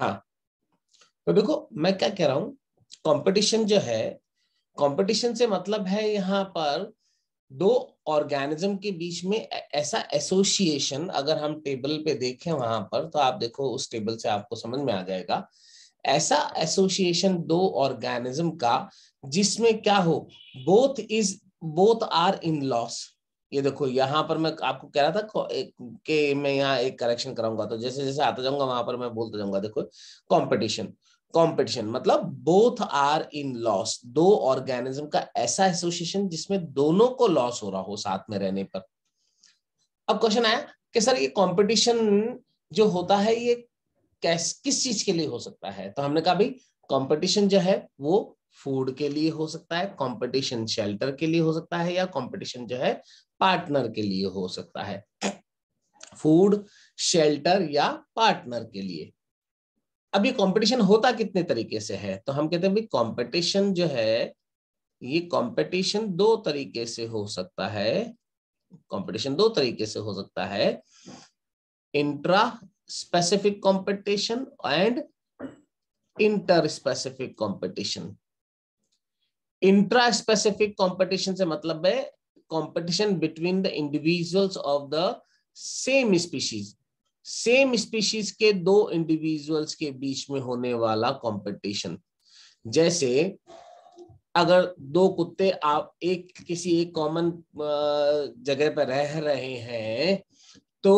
हाँ तो देखो मैं क्या कह रहा हूं कंपटीशन जो है कंपटीशन से मतलब है यहाँ पर दो ऑर्गेनिज्म के बीच में ऐसा एसोसिएशन अगर हम टेबल पे देखें वहां पर तो आप देखो उस टेबल से आपको समझ में आ जाएगा ऐसा एसोसिएशन दो ऑर्गेनिज्म का जिसमें क्या हो both is both are in loss ये देखो यहाँ पर मैं आपको कह रहा था कि मैं यहाँ एक करेक्शन कराऊंगा तो जैसे जैसे आता जाऊंगा वहां पर मैं बोलता जाऊंगा देखो कंपटीशन कंपटीशन मतलब बोथ आर इन लॉस दो ऑर्गेनिज्म का ऐसा एसोसिएशन जिसमें दोनों को लॉस हो रहा हो साथ में रहने पर अब क्वेश्चन आया कि सर ये कॉम्पिटिशन जो होता है ये कैस किस चीज के लिए हो सकता है तो हमने कहा भाई कॉम्पिटिशन जो है वो फूड के लिए हो सकता है कंपटीशन शेल्टर के लिए हो सकता है या कंपटीशन जो है पार्टनर के लिए हो सकता है फूड शेल्टर या पार्टनर के लिए अब ये कंपटीशन होता कितने तरीके से है तो हम कहते हैं कंपटीशन जो है ये कंपटीशन दो तरीके से हो सकता है कंपटीशन दो तरीके से हो सकता है intra specific competition and inter specific competition intra specific competition से मतलब है competition between the individuals of the same species same species के दो इंडिविजुअल्स के बीच में होने वाला कंपटीशन जैसे अगर दो कुत्ते आप एक किसी एक कॉमन जगह पर रह रहे हैं तो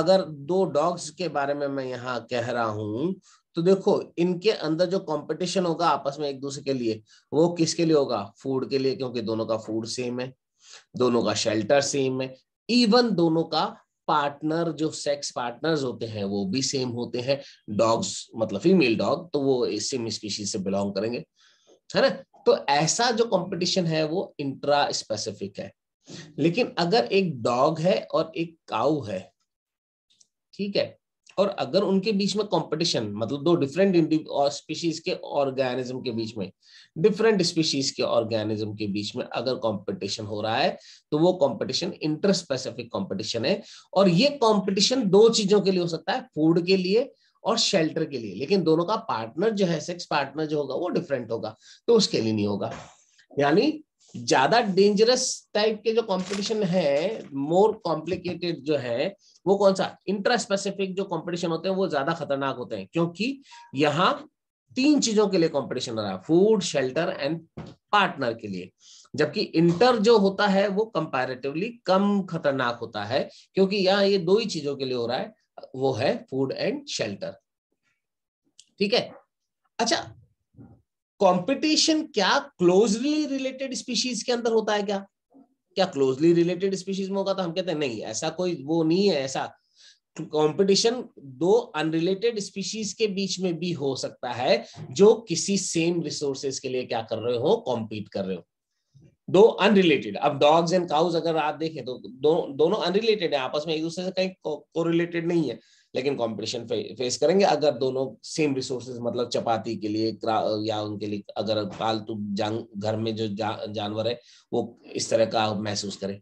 अगर दो डॉग्स के बारे में मैं यहाँ कह रहा हूं तो देखो इनके अंदर जो कंपटीशन होगा आपस में एक दूसरे के लिए वो किसके लिए होगा फूड के लिए क्योंकि दोनों का फूड सेम है दोनों का शेल्टर सेम है इवन दोनों का पार्टनर जो सेक्स पार्टनर्स होते हैं वो भी सेम होते हैं डॉग्स मतलब फीमेल डॉग तो वो सेम स्पीशीज से बिलोंग करेंगे है ना तो ऐसा जो कंपटीशन है वो इंट्रा स्पेसिफिक है लेकिन अगर एक डॉग है और एक काउ है ठीक है और अगर उनके बीच में कंपटीशन मतलब दो डिफरेंट स्पीशीज के ऑर्गेनिज्म के बीच में डिफरेंट स्पीशीज के ऑर्गेनिज्म के बीच में अगर कंपटीशन हो रहा है तो वो कंपटीशन इंटर स्पेसिफिक कॉम्पिटिशन है और ये कंपटीशन दो चीजों के लिए हो सकता है फूड के लिए और शेल्टर के लिए लेकिन दोनों का पार्टनर जो है सेक्स पार्टनर जो होगा वो डिफरेंट होगा तो उसके लिए नहीं होगा यानी ज्यादा डेंजरस टाइप के जो कंपटीशन है मोर कॉम्प्लिकेटेड जो है वो कौन सा इंट्रा स्पेसिफिक जो कंपटीशन होते हैं वो ज्यादा खतरनाक होते हैं क्योंकि यहाँ तीन चीजों के लिए कंपटीशन रहा है फूड शेल्टर एंड पार्टनर के लिए जबकि इंटर जो होता है वो कंपैरेटिवली कम खतरनाक होता है क्योंकि यहाँ ये दो ही चीजों के लिए हो रहा है वो है फूड एंड शेल्टर ठीक है अच्छा कंपटीशन क्या क्लोजली रिलेटेड स्पीशीज के अंदर होता है क्या क्या क्लोजली रिलेटेड स्पीशीज में होगा तो हम कहते हैं नहीं ऐसा कोई वो नहीं है ऐसा कंपटीशन दो अनरिलेटेड स्पीशीज के बीच में भी हो सकता है जो किसी सेम रिसोर्सेज के लिए क्या कर रहे हो कॉम्पीट कर रहे हो दो अनरिलेटेड अब डॉग्स एंड काउज अगर आप देखें तो दो, दोनों अनरिलेटेड है आपस में एक दूसरे से कहीं कोरिलेटेड को नहीं है लेकिन कंपटीशन फे, फेस करेंगे अगर दोनों सेम रिसोर्सेज मतलब चपाती के लिए या उनके लिए अगर पालतू जान घर में जो जा, जानवर है वो इस तरह का महसूस करे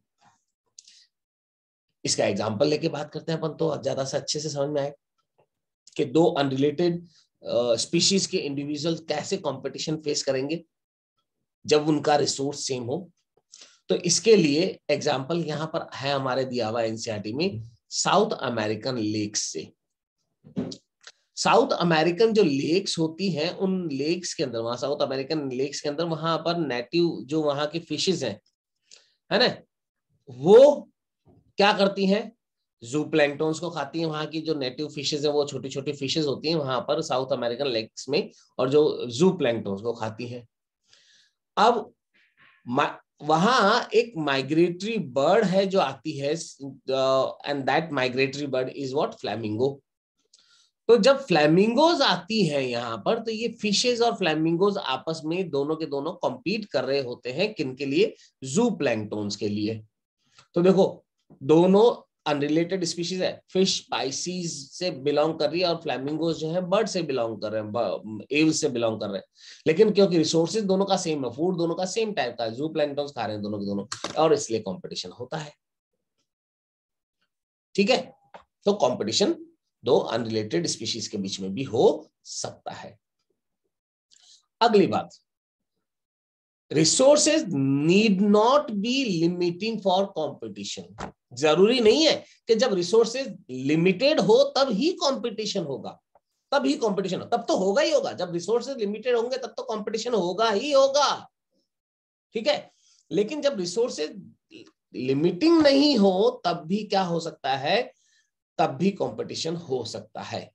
इसका एग्जांपल लेके बात करते हैं अपन तो ज्यादा से अच्छे से समझ में आए कि दो अनरिलेटेड स्पीशीज के इंडिविजुअल कैसे कंपटीशन फेस करेंगे जब उनका रिसोर्स सेम हो तो इसके लिए एग्जाम्पल यहाँ पर है हमारे दिया हुआ एनसीआरटी e में साउथ अमेरिकन लेक्स से साउथ अमेरिकन जो लेक्स होती हैं उन लेक्स के अंदर वहां साउथ अमेरिकन लेक्स के अंदर वहां पर नेटिव जो वहां की फिशेज हैं है ना वो क्या करती हैं जू प्लैंक्टॉन्स को खाती हैं वहां की जो नेटिव फिशेज हैं वो छोटी छोटी फिशेज होती हैं वहां पर साउथ अमेरिकन लेक्स में और जो जू प्लैंक्टॉन्स को खाती हैं अब वहां एक माइग्रेटरी बर्ड है जो आती है and that migratory bird is what flamingo तो जब फ्लैमिंगोज आती है यहां पर तो ये फिशेज और फ्लैमिंगोज आपस में दोनों के दोनों कॉम्पीट कर रहे होते हैं किन के लिए जू प्लैंगटोन्स के लिए तो देखो दोनों अनरिलेटेड स्पीशीज है फिश स्पाइसी से बिलोंग कर रही है और फ्लैमिंगो जो है बर्ड से बिलोंग कर रहे हैं एव से बिलोंग कर रहे हैं लेकिन क्योंकि रिसोर्सेज दोनों का सेम है फूड दोनों का सेम टाइप का जू प्लैंकटॉन्स खा रहे हैं दोनों के दोनों और इसलिए कॉम्पिटिशन होता है ठीक है तो कॉम्पिटिशन दो अनरिलेटेड स्पीशीज के बीच में भी हो सकता है अगली बात resources need not be limiting for competition जरूरी नहीं है कि जब रिसोर्सेज लिमिटेड हो तब ही कॉम्पिटिशन होगा तब ही कंपटीशन तब तो होगा ही होगा जब रिसोर्सेज लिमिटेड होंगे तब तो कंपटीशन होगा ही होगा ठीक है लेकिन जब रिसोर्सेज लिमिटिंग नहीं हो तब भी क्या हो सकता है तब भी कंपटीशन हो सकता है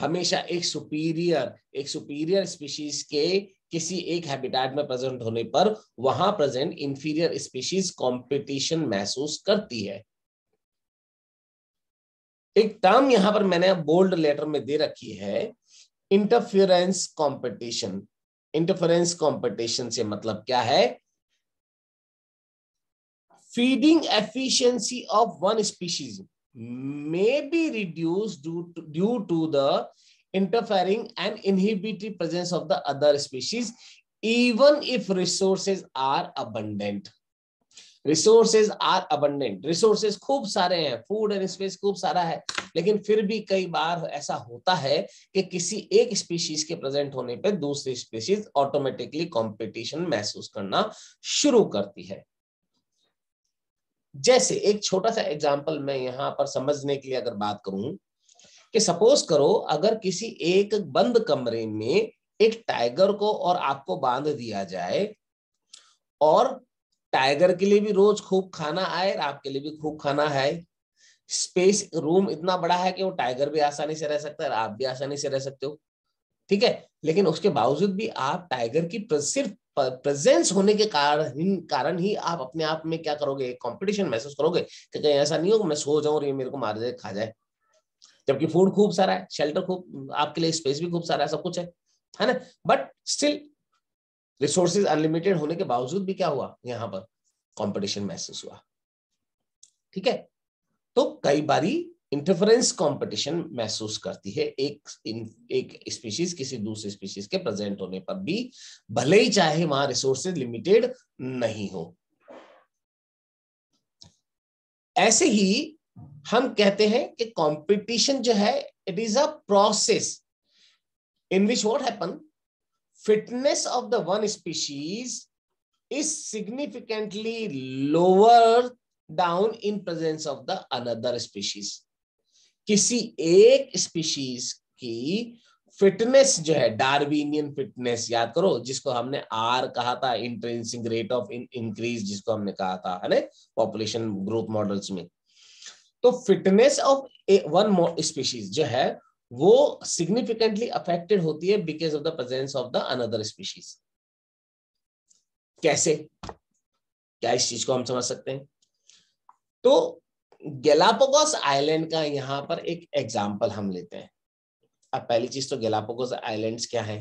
हमेशा एक सुपीरियर एक सुपीरियर स्पीशीज के किसी एक हैबिटेट में प्रेजेंट होने पर वहां प्रेजेंट इंफीरियर स्पीशीज कंपटीशन महसूस करती है एक टर्म यहां पर मैंने बोल्ड लेटर में दे रखी है इंटरफेरेंस कंपटीशन इंटरफेरेंस कंपटीशन से मतलब क्या है feeding efficiency of one species may be reduce due to the interfering and inhibitory presence of the other species even if resources are abundant resources are abundant resources खूब सारे हैं food and space खूब सारा है लेकिन फिर भी कई बार ऐसा होता है कि किसी एक स्पीशीज के प्रेजेंट होने पर दूसरी स्पीशीज ऑटोमेटिकली कॉम्पिटिशन महसूस करना शुरू करती है जैसे एक छोटा सा एग्जाम्पल मैं यहां पर समझने के लिए अगर बात करूं कि सपोज करो अगर किसी एक बंद कमरे में एक टाइगर को और आपको बांध दिया जाए और टाइगर के लिए भी रोज खूब खाना आए और आपके लिए भी खूब खाना है स्पेस रूम इतना बड़ा है कि वो टाइगर भी आसानी से रह सकता है आप भी आसानी से रह सकते हो ठीक है लेकिन उसके बावजूद भी आप टाइगर की सिर्फ प्रेजेंस होने के कारण कारण ही आप अपने आप में क्या करोगे कंपटीशन महसूस करोगे कि कहीं ऐसा नहीं हो मैं सो जाऊं और ये मेरे को मार जाए खा जाए जबकि फूड खूब सारा है शेल्टर खूब आपके लिए स्पेस भी खूब सारा है सब कुछ है है ना बट स्टिल रिसोर्सेज अनलिमिटेड होने के बावजूद भी क्या हुआ यहाँ पर कंपटीशन महसूस हुआ ठीक है तो कई बारी इंटरफरेंस कंपटीशन महसूस करती है एक इन, एक स्पीशीज किसी दूसरे स्पीशीज के प्रेजेंट होने पर भी भले ही चाहे वहां रिसोर्सेज लिमिटेड नहीं हो ऐसे ही हम कहते हैं कि कंपटीशन जो है it is a process in which what happen fitness of the one species is significantly lower down in presence of the another species किसी एक स्पीशीज की फिटनेस जो है डार्विनियन फिटनेस याद करो जिसको हमने आर कहा था इंट्रेंसिंग रेट ऑफ इंक्रीज जिसको हमने कहा था है ना पॉपुलेशन ग्रोथ मॉडल्स में तो फिटनेस ऑफ वन स्पीशीज जो है वो सिग्निफिकेंटली अफेक्टेड होती है because of the presence of the another species कैसे क्या इस चीज को हम समझ सकते हैं तो गैलापोगोस आइलैंड का यहां पर एक एग्जाम्पल हम लेते हैं अब पहली चीज तो गैलापोगोस आइलैंड्स क्या है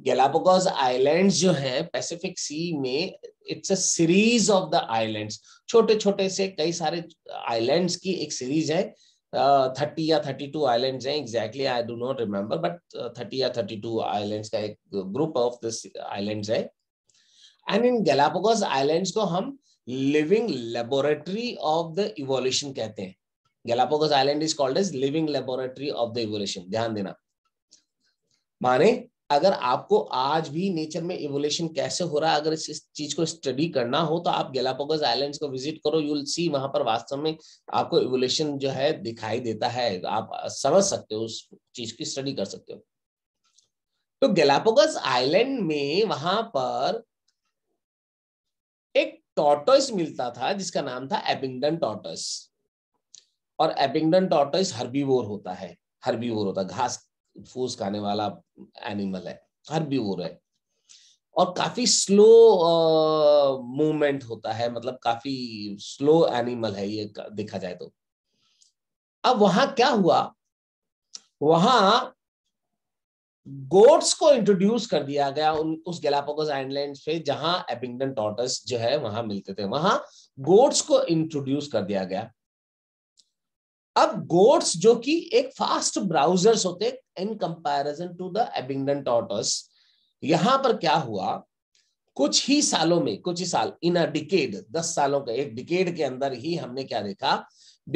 गैलापागोस आइलैंड्स जो है पैसिफिक सी में it's a series of the islands छोटे छोटे से कई सारे आइलैंड्स की एक सीरीज है थर्टी uh, या थर्टी टू आईलैंड है exactly I do not remember but thirty या थर्टी टू आईलैंड का एक ग्रुप ऑफ दिस आईलैंड है एंड इन गैलापागोस आईलैंड को हम living laboratory of the evolution कहते हैं Galapagos island is called is living laboratory of the evolution ध्यान देना माने अगर आपको आज भी नेचर में इवोल्यूशन कैसे हो रहा है अगर इस चीज को स्टडी करना हो तो आप गैलापोगस आइलैंड्स को विजिट करो यू विल सी वहां पर वास्तव में आपको इवोल्यूशन जो है दिखाई देता है आप समझ सकते हो उस चीज की स्टडी कर सकते हो तो गैलापोगस आइलैंड में वहां पर एक टॉर्टोइस मिलता था जिसका नाम था एपिंगडन टॉर्टस और एपिंगडन टॉर्टस हर्बीवोर होता है हर्बीवोर होता है घास फूस खाने वाला एनिमल है हर भी वो है और काफी स्लो मूवमेंट होता है मतलब काफी स्लो एनिमल है ये देखा जाए तो अब वहां क्या हुआ वहां गोट्स को इंट्रोड्यूस कर दिया गया उन उस गैलापागोस आइलैंड पे जहां एबिंगडन टॉटस जो है वहां मिलते थे वहां गोट्स को इंट्रोड्यूस कर दिया गया अब गोट्स जो कि एक फास्ट ब्राउजर्स होते in comparison to the Abingdon tortoise यहां पर क्या हुआ कुछ ही सालों में कुछ ही साल इन अ डिकेड दस सालों का एक डिकेड के अंदर ही हमने क्या देखा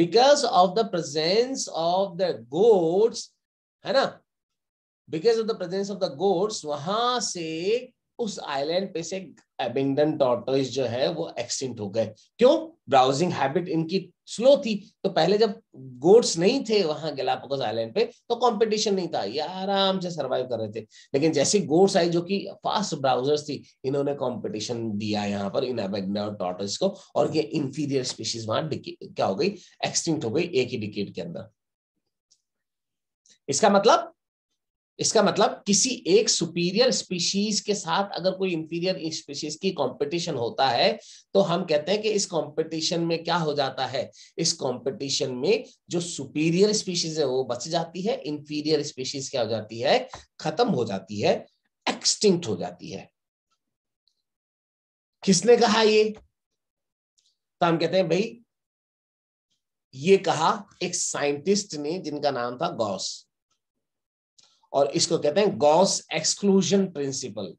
because of the presence of the goats है ना because of the presence of the goats वहां से उस आइलैंड पे से एबिंगडन टॉर्टोइस जो है वो एक्सटिंक्ट हो गए क्यों ब्राउजिंग हैबिट इनकी स्लो थी तो पहले जब गोड्स नहीं थे वहां गलापागोस आइलैंड पे तो कंपटीशन नहीं था ये आराम से सरवाइव कर रहे थे लेकिन जैसे गोड्स आई जो कि फास्ट ब्राउजर्स थी इन्होंने कंपटीशन दिया यहाँ पर इन और टॉटस को और ये इंफीरियर स्पीशीज वहां क्या हो गई एक्सटिंक्ट हो गई एक ही डिकेट के अंदर इसका मतलब इसका मतलब किसी एक सुपीरियर स्पीशीज के साथ अगर कोई इंफीरियर स्पीशीज की कंपटीशन होता है तो हम कहते हैं कि इस कंपटीशन में क्या हो जाता है इस कंपटीशन में जो सुपीरियर स्पीशीज है वो बच जाती है इंफीरियर स्पीशीज क्या हो जाती है खत्म हो जाती है एक्सटिंक्ट हो जाती है किसने कहा ये तो हम कहते हैं भाई ये कहा एक साइंटिस्ट ने जिनका नाम था गॉस और इसको कहते हैं गॉस एक्सक्लूजन प्रिंसिपल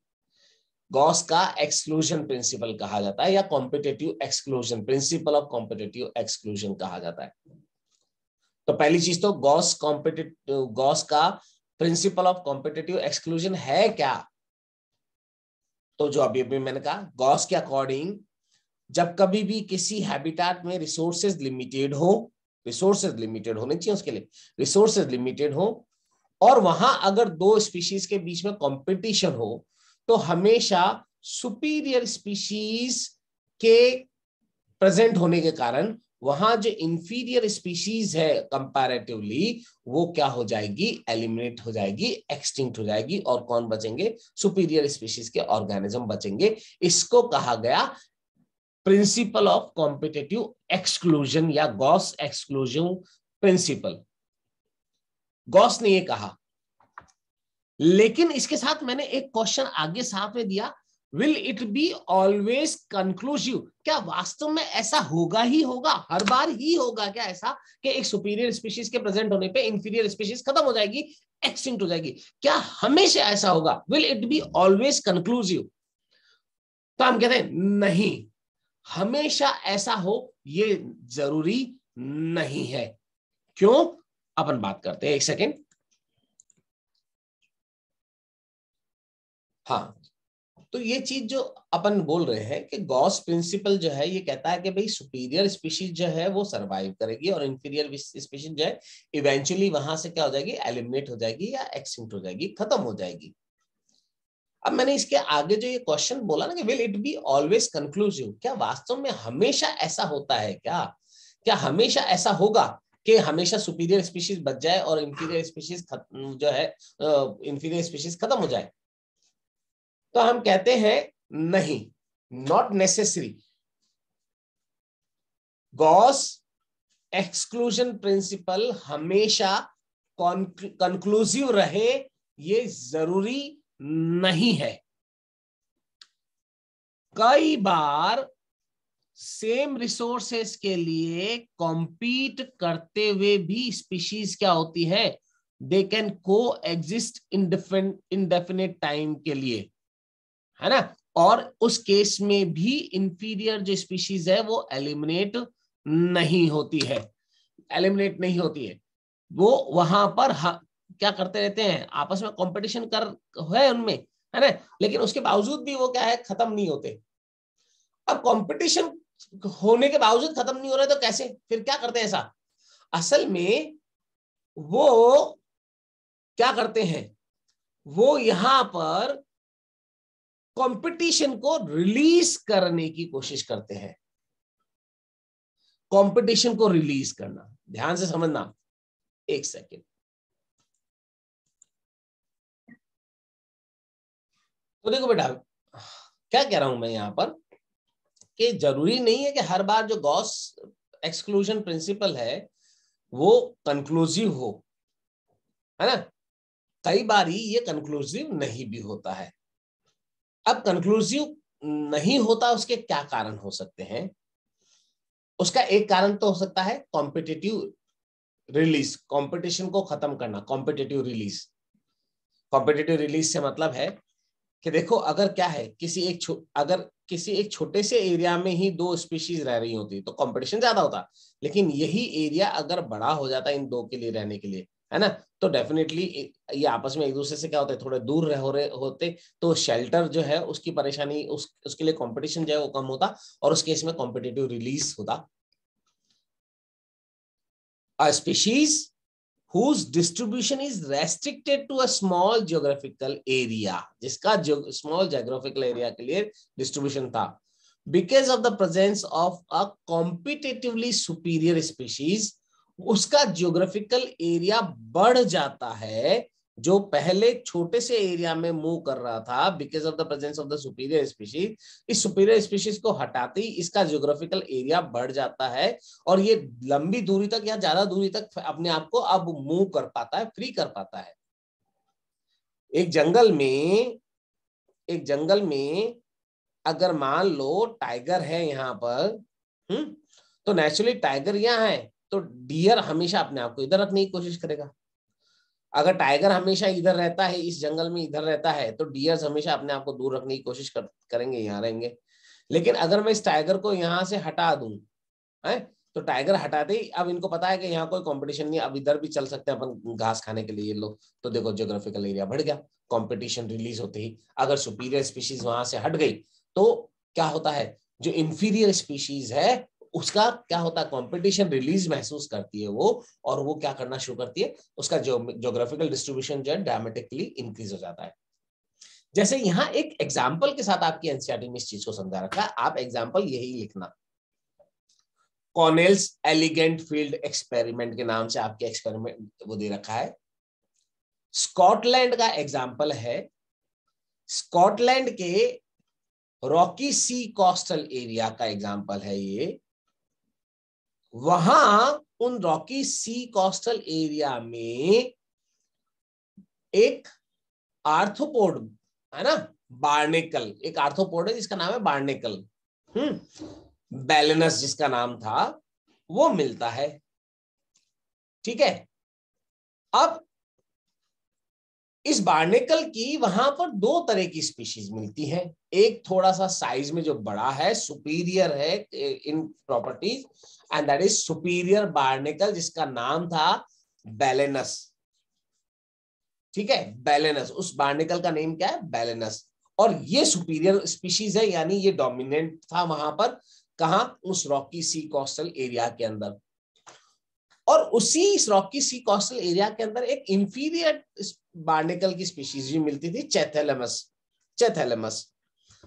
गॉस का एक्सक्लूजन प्रिंसिपल कहा जाता है या competitive exclusion principle of competitive exclusion कहा जाता है तो पहली चीज तो गॉस कॉम्पिटेटिव गॉस का प्रिंसिपल ऑफ कॉम्पिटेटिव एक्सक्लूजन है क्या तो जो अभी अभी मैंने कहा गॉस के अकॉर्डिंग जब कभी भी किसी हैबिटाट में रिसोर्सेज लिमिटेड हो रिसोर्सेज लिमिटेड होने चाहिए उसके लिए रिसोर्सेज लिमिटेड हो और वहां अगर दो स्पीशीज के बीच में कंपटीशन हो तो हमेशा सुपीरियर स्पीशीज के प्रेजेंट होने के कारण वहां जो इंफीरियर स्पीशीज है कंपैरेटिवली वो क्या हो जाएगी एलिमिनेट हो जाएगी एक्सटिंक्ट हो जाएगी और कौन बचेंगे सुपीरियर स्पीशीज के ऑर्गेनिज्म बचेंगे इसको कहा गया प्रिंसिपल ऑफ कॉम्पिटेटिव एक्सक्लूजन या गॉस एक्सक्लूजन प्रिंसिपल गौस ने ये कहा लेकिन इसके साथ मैंने एक क्वेश्चन आगे साथ में दिया will it be always conclusive क्या वास्तव में ऐसा होगा ही होगा हर बार ही होगा क्या ऐसा कि एक सुपीरियर स्पीशीज के प्रेजेंट होने पे इंफीरियर स्पीशीज खत्म हो जाएगी एक्सटिंक्ट हो जाएगी क्या हमेशा ऐसा होगा will it be always conclusive तो हम कहते हैं नहीं हमेशा ऐसा हो ये जरूरी नहीं है क्यों अपन बात करते हैं एक सेकेंड हाँ तो ये चीज जो अपन बोल रहे हैं कि गॉस प्रिंसिपल जो है ये कहता है कि भाई सुपीरियर स्पीशीज जो है वो सरवाइव करेगी और इंफीरियर स्पीशीज जो है इवेंचुअली वहां से क्या हो जाएगी एलिमिनेट हो जाएगी या एक्सटिंक्ट हो जाएगी खत्म हो जाएगी अब मैंने इसके आगे जो ये क्वेश्चन बोला ना कि will it be always conclusive क्या वास्तव में हमेशा ऐसा होता है क्या क्या हमेशा ऐसा होगा कि हमेशा सुपीरियर स्पीशीज बच जाए और इंफीरियर स्पीशीज जो है इंफीरियर स्पीशीज खत्म हो जाए तो हम कहते हैं नहीं not necessary Gause exclusion principle हमेशा कंक्लूसिव रहे ये जरूरी नहीं है कई बार सेम रिसोर्सेस के लिए कॉम्पीट करते हुए भी स्पीशीज क्या होती है they can coexist in indefinite time के लिए है ना और उस केस में भी इंफीरियर जो स्पीशीज है वो एलिमिनेट नहीं होती है एलिमिनेट नहीं होती है वो वहां पर क्या करते रहते हैं आपस में कंपटीशन कर है उनमें है ना लेकिन उसके बावजूद भी वो क्या है खत्म नहीं होते अब कंपटीशन होने के बावजूद खत्म नहीं हो रहा तो कैसे फिर क्या करते हैं ऐसा असल में वो क्या करते हैं वो यहां पर कंपटीशन को रिलीज करने की कोशिश करते हैं कंपटीशन को रिलीज करना ध्यान से समझना एक सेकेंड तो देखो बेटा क्या कह रहा हूं मैं यहां पर कि जरूरी नहीं है कि हर बार जो गॉस एक्सक्लूजन प्रिंसिपल है वो कंक्लूसिव हो है ना कई बार ही ये कंक्लूसिव नहीं भी होता है अब कंक्लूसिव नहीं होता उसके क्या कारण हो सकते हैं उसका एक कारण तो हो सकता है कॉम्पिटेटिव रिलीज कंपटीशन को खत्म करना कॉम्पिटेटिव रिलीज कॉम्पिटेटिव रिलीज से मतलब है कि देखो अगर क्या है किसी एक अगर किसी एक छोटे से एरिया में ही दो स्पीशीज रह रही होती तो कंपटीशन ज्यादा होता लेकिन यही एरिया अगर बड़ा हो जाता इन दो के लिए रहने के लिए है ना तो डेफिनेटली ये आपस में एक दूसरे से क्या होते है थोड़े दूर रह हो रहे होते तो शेल्टर जो है उसकी परेशानी उस उसके लिए कॉम्पिटिशन जो है वो कम होता और उस केस में कॉम्पिटेटिव रिलीज होता species whose distribution is restricted to a small geographical area जिसका small geographical area के लिए distribution था because of the presence of a competitively superior species उसका geographical area बढ़ जाता है जो पहले छोटे से एरिया में मूव कर रहा था because of the presence of the superior species इस सुपीरियर स्पीशीज को हटाते ही इसका जियोग्राफिकल एरिया बढ़ जाता है और ये लंबी दूरी तक या ज्यादा दूरी तक अपने आप को अब मूव कर पाता है फ्री कर पाता है एक जंगल में एक जंगल में अगर मान लो टाइगर है यहाँ पर हम्म तो नेचुरली टाइगर यहाँ है तो डियर हमेशा अपने आप को इधर रखने की कोशिश करेगा अगर टाइगर हमेशा इधर रहता है इस जंगल में इधर रहता है तो डियर्स हमेशा अपने आप को दूर रखने की कोशिश कर, करेंगे यहाँ रहेंगे लेकिन अगर मैं इस टाइगर को यहाँ से हटा दू है तो टाइगर हटाते ही अब इनको पता है कि यहाँ कोई कंपटीशन नहीं अब इधर भी चल सकते हैं अपन घास खाने के लिए ये लोग तो देखो जियोग्राफिकल एरिया बढ़ गया कंपटीशन रिलीज होते ही अगर सुपीरियर स्पीशीज वहां से हट गई तो क्या होता है जो इंफीरियर स्पीशीज है उसका क्या होता है कॉम्पिटिशन रिलीज महसूस करती है वो और वो क्या करना शुरू करती है उसका जो जोग्राफिकल डिस्ट्रीब्यूशन जो है ड्रामेटिकली इंक्रीज हो जाता है जैसे यहाँ एक एग्जाम्पल के साथ आपकी एनसीआरटी में इस चीज को समझा रखा है आप एग्जाम्पल यही लिखना कॉनेल्स एलिगेंट फील्ड एक्सपेरिमेंट के नाम से आपके एक्सपेरिमेंट वो दे रखा है स्कॉटलैंड का एग्जाम्पल है स्कॉटलैंड के रॉकी सी कोस्टल एरिया का एग्जाम्पल है ये वहां उन रॉकी सी कोस्टल एरिया में एक आर्थोपोड है ना बार्नेकल एक आर्थोपोड है जिसका नाम है बार्नेकल हम्म बैलेनस जिसका नाम था वो मिलता है ठीक है अब इस बार्नेकल की वहां पर दो तरह की स्पीशीज मिलती है एक थोड़ा सा साइज में जो बड़ा है सुपीरियर है in properties and that is superior barnacle जिसका नाम था बैलेनस ठीक है बैलेनस उस बार्नेकल का नेम क्या है बैलेनस और ये सुपीरियर स्पीशीज है यानी ये डोमिनेंट था वहां पर कहा उस रॉकी सी कोस्टल एरिया के अंदर और उसी इस रॉकी सी कोस्टल एरिया के अंदर एक इंफीरियर बार्निकल की स्पीशीज भी मिलती थी चैथेलमस चैथेलमस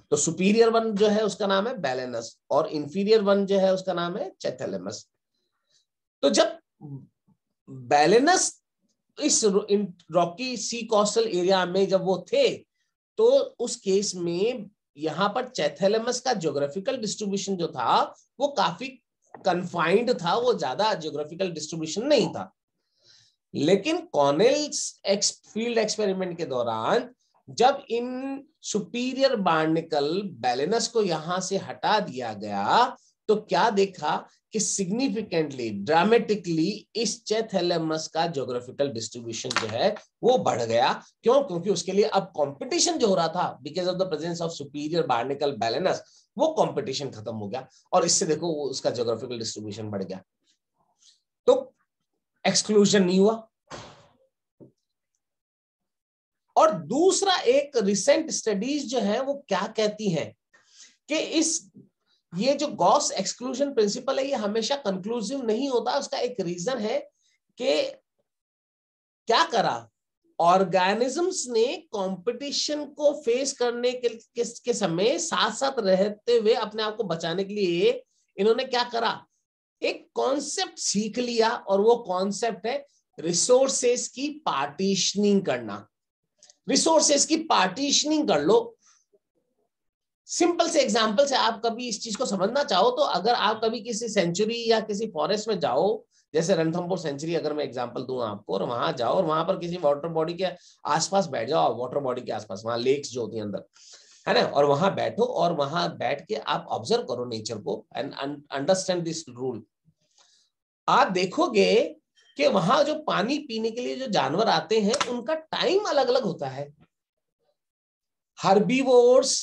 तो सुपीरियर वन जो है उसका नाम है बैलेनस और इंफीरियर वन जो है उसका नाम है चैथेलमस तो जब बैलेनस इस रॉकी सी कोस्टल एरिया में जब वो थे तो उस केस में यहां पर चैथेलमस का ज्योग्राफिकल डिस्ट्रीब्यूशन जो था वो काफी कन्फाइंड था वो ज्यादा जियोग्राफिकल डिस्ट्रीब्यूशन नहीं था लेकिन कॉनेल्स एक्स, फील्ड एक्सपेरिमेंट के दौरान जब इन सुपीरियर बार्निकल बैलेनस को यहां से हटा दिया गया तो क्या देखा कि सिग्निफिकेंटली ड्रामेटिकली इस चेथेलेमस का ज्योग्राफिकल डिस्ट्रीब्यूशन जो है वो बढ़ गया क्यों क्योंकि उसके लिए अब कंपटीशन जो हो रहा था because of the presence of superior barnacle Balanus वो कंपटीशन खत्म हो गया और इससे देखो उसका जोग्राफिकल डिस्ट्रीब्यूशन बढ़ गया तो एक्सक्लूजन नहीं हुआ और दूसरा एक रिसेंट स्टडीज जो है वो क्या कहती है कि इस ये जो गॉस एक्सक्लूजन प्रिंसिपल है ये हमेशा कंक्लूसिव नहीं होता उसका एक रीजन है कि क्या करा ऑर्गेनिजम्स ने कंपटीशन को फेस करने के, के, के समय साथ साथ रहते हुए अपने आप को बचाने के लिए इन्होंने क्या करा एक कॉन्सेप्ट सीख लिया और वो कॉन्सेप्ट है रिसोर्सेस की पार्टीशनिंग करना रिसोर्सेस की पार्टीशनिंग कर लो सिंपल से एग्जाम्पल से आप कभी इस चीज को समझना चाहो तो अगर आप कभी किसी सेंचुरी या किसी फॉरेस्ट में जाओ जैसे रणथम्पुर सेंचुरी अगर मैं एग्जाम्पल दूं आपको और वहां जाओ और वहां पर किसी वाटर बॉडी के आसपास बैठ जाओ वाटर बॉडी के आसपास वहां लेक्स जो होती है अंदर है ना और वहां बैठो और वहां बैठ के आप ऑब्जर्व करो नेचर को एंड अंडरस्टैंड दिस रूल आप देखोगे कि वहां जो पानी पीने के लिए जो जानवर आते हैं उनका टाइम अलग अलग होता है हर्बीवोर्स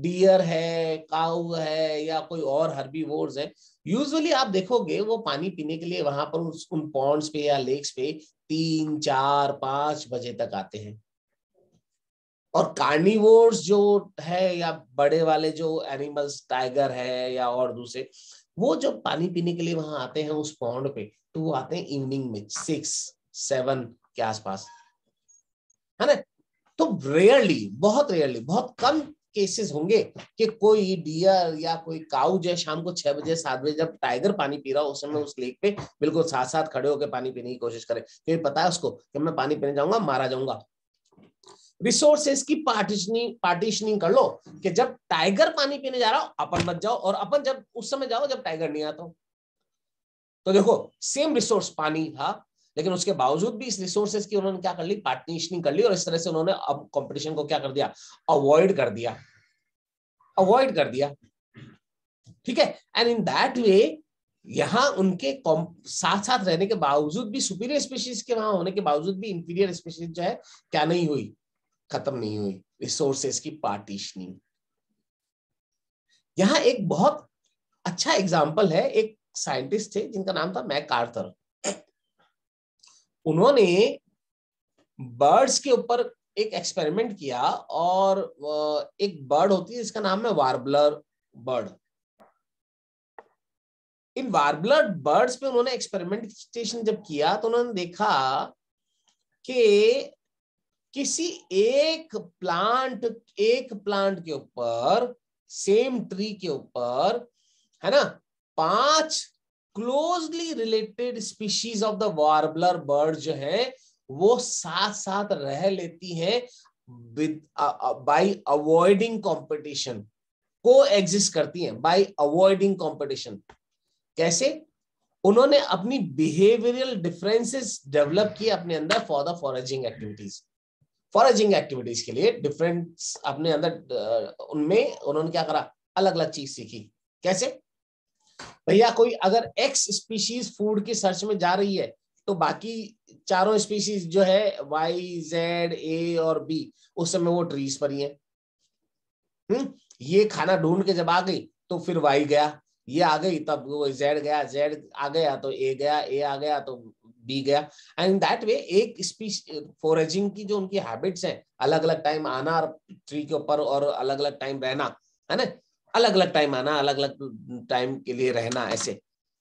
डियर है काउ है या कोई और हर्बी वोर्स है यूजली आप देखोगे वो पानी पीने के लिए वहां पर उस उन पॉन्ड्स पे या लेक्स पे तीन चार पांच बजे तक आते हैं और कार्निवोर्स जो है या बड़े वाले जो एनिमल्स टाइगर है या और दूसरे वो जो पानी पीने के लिए वहां आते हैं उस पॉन्ड पे तो वो आते हैं इवनिंग में सिक्स सेवन के आसपास है ना तो रेयरली बहुत रेयरली बहुत कम केसेस होंगे कि कोई डियर या कोई काउ जो शाम को छह बजे सात बजे जब टाइगर पानी पी रहा हो उस समय उस लेक पे बिल्कुल साथ साथ खड़े होकर पानी पीने की कोशिश करे फिर तो पता है उसको कि मैं पानी पीने जाऊंगा मारा जाऊंगा रिसोर्सेस की पार्टिशनिंग पार्टिशनिंग कर लो कि जब टाइगर पानी पीने जा रहा हो अपन मत जाओ और अपन जब उस समय जाओ जब टाइगर नहीं आता हो तो देखो सेम रिसोर्स पानी था हाँ, लेकिन उसके बावजूद भी इस रिसोर्सेज की उन्होंने क्या कर ली पार्टनिशनिंग कर ली और इस तरह से उन्होंने अब कंपटीशन को क्या कर दिया अवॉइड कर दिया अवॉइड कर दिया ठीक है एंड इन दैट वे यहां उनके साथ साथ रहने के बावजूद भी सुपीरियर स्पीशीज के वहां होने के बावजूद भी इंफीरियर स्पीशीज जो है क्या नहीं हुई खत्म नहीं हुई रिसोर्सेस की पार्टीशनिंग यहां एक बहुत अच्छा एग्जाम्पल है एक साइंटिस्ट थे जिनका नाम था मैक आर्थर उन्होंने बर्ड्स के ऊपर एक एक्सपेरिमेंट किया और एक बर्ड होती है जिसका नाम है warbler bird in warbler birds पे उन्होंने एक्सपेरिमेंटेशन जब किया तो उन्होंने देखा कि किसी एक प्लांट एक प्लांट के ऊपर सेम ट्री के ऊपर है ना पांच closely related species of the warbler bird जो है वो साथ साथ रह लेती है बाय अवॉइडिंग कंपटीशन को एग्जिस्ट करती है बाय अवॉइडिंग कंपटीशन कैसे उन्होंने अपनी बिहेवियरल डिफरेंसेस डेवलप किए अपने अंदर for the foraging activities foraging activities के लिए डिफरेंट अपने अंदर uh, उनमें उन्होंने क्या करा अलग अलग चीज सीखी कैसे भैया कोई अगर एक्स स्पीशीज फूड की सर्च में जा रही है तो बाकी चारों स्पीशीज जो है वाई जेड ए और बी उस समय वो ट्रीज पर ही है हुँ? हम्म, ये खाना ढूंढ के जब आ गई तो फिर वाई गया ये आ गई तब वो जेड गया जेड आ गया तो ए गया ए आ गया तो बी गया एंड दैट वे एक स्पीच फोरेजिंग की जो उनकी हैबिट्स हैं अलग अलग टाइम आना और ट्री के ऊपर और अलग अलग टाइम रहना है ना अलग अलग टाइम आना अलग अलग टाइम के लिए रहना ऐसे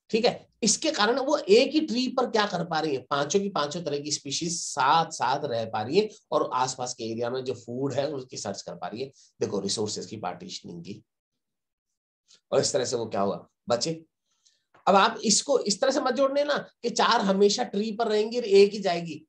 ठीक है इसके कारण वो एक ही ट्री पर क्या कर पा रही है पांचों की पांचों तरह की स्पीशीज साथ साथ रह पा रही है और आसपास के एरिया में जो फूड है उसकी सर्च कर पा रही है देखो रिसोर्सेज की पार्टीशनिंग की और इस तरह से वो क्या हुआ बचे अब आप इसको इस तरह से मत जोड़ने ना कि चार हमेशा ट्री पर रहेंगी और एक ही जाएगी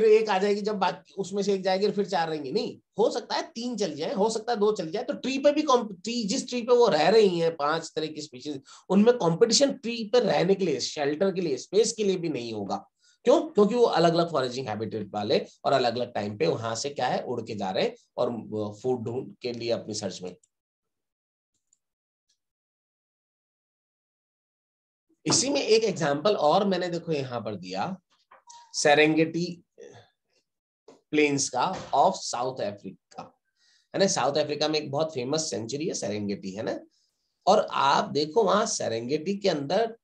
फिर एक आ जाएगी जब बाकी उसमें से एक जाएगी फिर चार रहेंगे नहीं हो सकता है तीन चल जाए हो सकता है दो चल जाए तो ट्री पे भी ट्री जिस ट्री पे वो रह रही हैं पांच तरह की स्पीशीज उनमें कंपटीशन ट्री पे रहने के लिए शेल्टर के लिए स्पेस के लिए भी नहीं होगा क्यों क्योंकि वो अलग अलग फॉरेजिंग हैबिटेट वाले और अलग अलग टाइम पे वहां से क्या है उड़ के जा रहे हैं और फूड ढूंढ के लिए अपनी सर्च में इसी में एक एग्जाम्पल और मैंने देखो यहां पर दिया सेरेंगेटी प्लेन्स का ऑफ साउथ अफ्रीका है ना साउथ अफ्रीका में एक बहुत फेमस सेंचुरी है सेरेंगेटी है ना और आप देखो वहां सेरेंगेटी के अंदर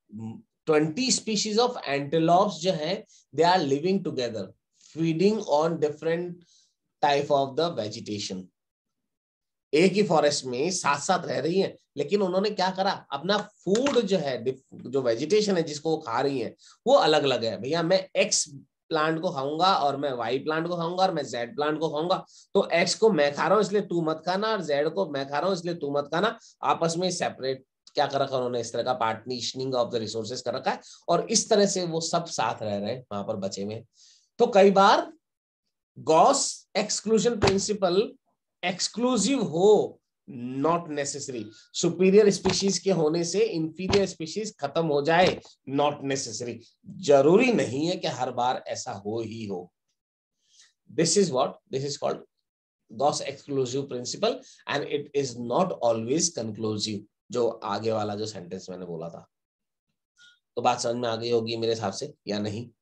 ट्वेंटी स्पीशीज ऑफ एंटेलॉप्स जो है they are living together feeding on different type of the vegetation एक ही फॉरेस्ट में साथ साथ रह रही है लेकिन उन्होंने क्या करा अपना फूड जो है जो वेजिटेशन है जिसको वो खा रही है वो अलग अलग है भैया मैं एक्स प्लांट को खाऊंगा और मैं वाई प्लांट को खाऊंगा और मैं जेड प्लांट को खाऊंगा तो एक्स को मैं खा रहा हूँ इसलिए तू मत खाना और जेड को मैं खा रहा हूँ इसलिए तू मत खाना आपस में सेपरेट क्या कर रखा उन्होंने इस तरह का पार्टनिशनिंग ऑफ द रिसोर्सेस कर रखा है और इस तरह से वो सब साथ रह रहे हैं वहां पर बचे हुए तो कई बार गॉस एक्सक्लूजन प्रिंसिपल एक्सक्लूसिव हो नॉट नेसेसरी सुपीरियर स्पीशीज के होने से इंफीरियर स्पीशीज खत्म हो जाए नॉट नेसेसरी जरूरी नहीं है कि हर बार ऐसा हो ही हो this is what this is called Gauss exclusive principle and it is not always conclusive जो आगे वाला जो सेंटेंस मैंने बोला था तो बात समझ में आ गई होगी मेरे हिसाब से या नहीं